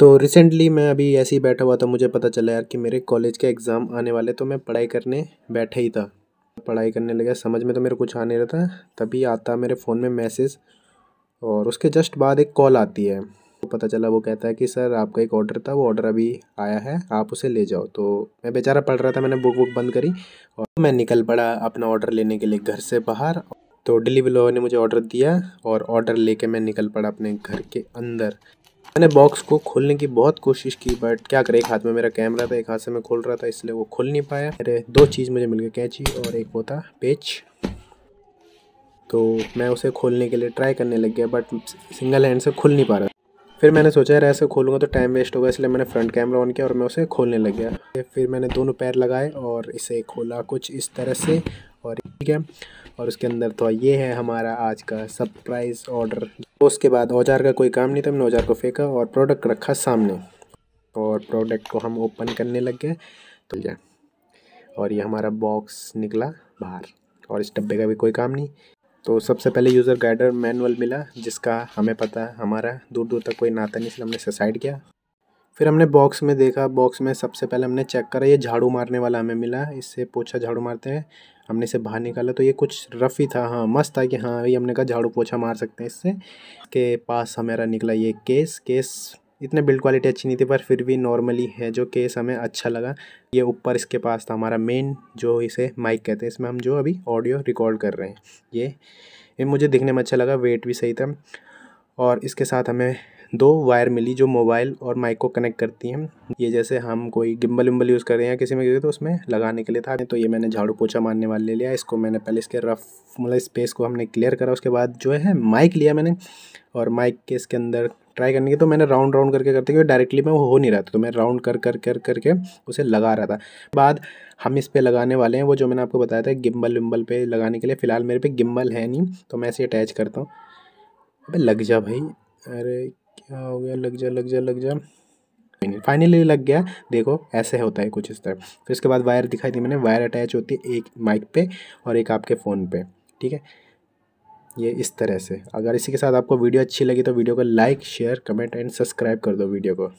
तो रिसेंटली मैं अभी ऐसे ही बैठा हुआ था मुझे पता चला यार कि मेरे कॉलेज के एग्ज़ाम आने वाले तो मैं पढ़ाई करने बैठा ही था पढ़ाई करने लगा समझ में तो मेरे कुछ आ नहीं रहा था तभी आता मेरे फ़ोन में मैसेज और उसके जस्ट बाद एक कॉल आती है तो पता चला वो कहता है कि सर आपका एक ऑर्डर था वो ऑर्डर अभी आया है आप उसे ले जाओ तो मैं बेचारा पढ़ रहा था मैंने बुक बुक बंद करी और मैं निकल पड़ा अपना ऑर्डर लेने के लिए घर से बाहर तो डिलीवरी बॉय ने मुझे ऑर्डर दिया और ऑर्डर लेके मैं निकल पड़ा अपने घर के अंदर मैंने बॉक्स को खोलने की बहुत कोशिश की बट क्या करें एक हाथ में मेरा कैमरा था एक हाथ से मैं खोल रहा था इसलिए वो खोल नहीं पाया मेरे दो चीज़ मुझे मिल गई कैची और एक वो था पेच तो मैं उसे खोलने के लिए ट्राई करने लग गया बट सिंगल हैंड से खुल नहीं पा रहा फिर मैंने सोचा यार ऐसे खोलूँगा तो टाइम वेस्ट होगा इसलिए मैंने फ्रंट कैमरा ऑन किया और मैं उसे खोलने लग गया फिर मैंने दोनों पैर लगाए और इसे खोला कुछ इस तरह से और ठीक है और उसके अंदर तो ये है हमारा आज का सरप्राइज़ ऑर्डर उसके बाद औजार का कोई काम नहीं था तो हमने औजार को फेंका और प्रोडक्ट रखा सामने और प्रोडक्ट को हम ओपन करने लग गए तो जाए और ये हमारा बॉक्स निकला बाहर और इस डब्बे का भी कोई काम नहीं तो सबसे पहले यूज़र गाइडर मैनुअल मिला जिसका हमें पता हमारा दूर दूर तक कोई नाता नहीं इसलिए हमने सुसाइड किया फिर हमने बॉक्स में देखा बॉक्स में सबसे पहले हमने चेक करा ये झाड़ू मारने वाला हमें मिला इससे पोछा झाड़ू मारते हैं हमने इसे बाहर निकाला तो ये कुछ रफ़ ही था हाँ मस्त था कि हाँ भाई हमने कहा झाड़ू पोछा मार सकते हैं इससे के पास हमारा निकला ये केस केस इतने बिल्ड क्वालिटी अच्छी नहीं थी पर फिर भी नॉर्मली है जो केस हमें अच्छा लगा ये ऊपर इसके पास था हमारा मेन जो इसे माइक कहते हैं इसमें हम जो अभी ऑडियो रिकॉर्ड कर रहे हैं ये ये मुझे दिखने में अच्छा लगा वेट भी सही था और इसके साथ हमें दो वायर मिली जो मोबाइल और माइक को कनेक्ट करती हैं ये जैसे हम कोई गिम्बल विम्बल यूज़ कर रहे हैं किसी में तो उसमें लगाने के लिए था तो ये मैंने झाड़ू पोछा मारने वाले ले लिया इसको मैंने पहले इसके रफ मतलब स्पेस को हमने क्लियर करा उसके बाद जो है माइक लिया मैंने और माइक के इसके अंदर ट्राई करने की तो मैंने राउंड राउंड करके करते क्योंकि डायरेक्टली मैं वो हो नहीं रहा था तो मैं राउंड कर कर कर करके उसे लगा रहा था बाद हम इस पर लगाने वाले हैं वो जो मैंने आपको बताया था गिम्बल विम्बल पे लगाने के लिए फ़िलहाल मेरे पे गिम्बल है नहीं तो मैं इसे अटैच करता हूँ अबे लग जा भाई अरे क्या हो गया लग जा लग जा लग जा फाइनली लग गया देखो ऐसे होता है कुछ इस तरह फिर इसके बाद वायर दिखाई दी मैंने वायर अटैच होती है एक माइक पे और एक आपके फ़ोन पे ठीक है ये इस तरह से अगर इसी के साथ आपको वीडियो अच्छी लगी तो वीडियो को like share comment and subscribe कर दो वीडियो को